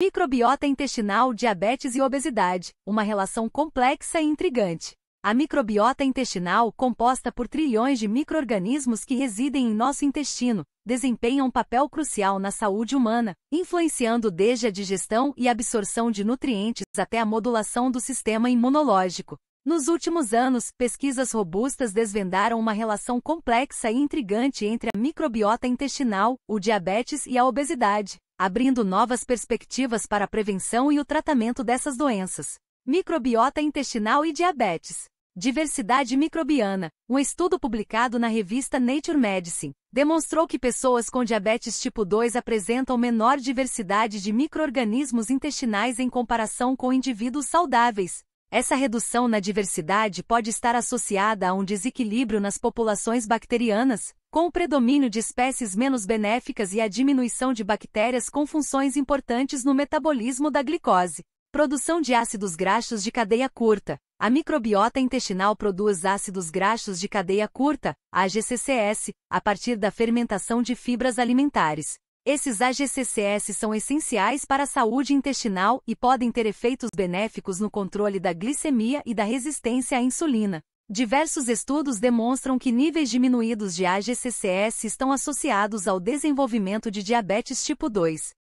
Microbiota intestinal, diabetes e obesidade, uma relação complexa e intrigante. A microbiota intestinal, composta por trilhões de microorganismos que residem em nosso intestino, desempenha um papel crucial na saúde humana, influenciando desde a digestão e absorção de nutrientes até a modulação do sistema imunológico. Nos últimos anos, pesquisas robustas desvendaram uma relação complexa e intrigante entre a microbiota intestinal, o diabetes e a obesidade, abrindo novas perspectivas para a prevenção e o tratamento dessas doenças. Microbiota intestinal e diabetes. Diversidade microbiana. Um estudo publicado na revista Nature Medicine demonstrou que pessoas com diabetes tipo 2 apresentam menor diversidade de microorganismos intestinais em comparação com indivíduos saudáveis, essa redução na diversidade pode estar associada a um desequilíbrio nas populações bacterianas, com o predomínio de espécies menos benéficas e a diminuição de bactérias com funções importantes no metabolismo da glicose. Produção de ácidos graxos de cadeia curta. A microbiota intestinal produz ácidos graxos de cadeia curta, AGCCS, a partir da fermentação de fibras alimentares. Esses AGCCS são essenciais para a saúde intestinal e podem ter efeitos benéficos no controle da glicemia e da resistência à insulina. Diversos estudos demonstram que níveis diminuídos de AGCCS estão associados ao desenvolvimento de diabetes tipo 2,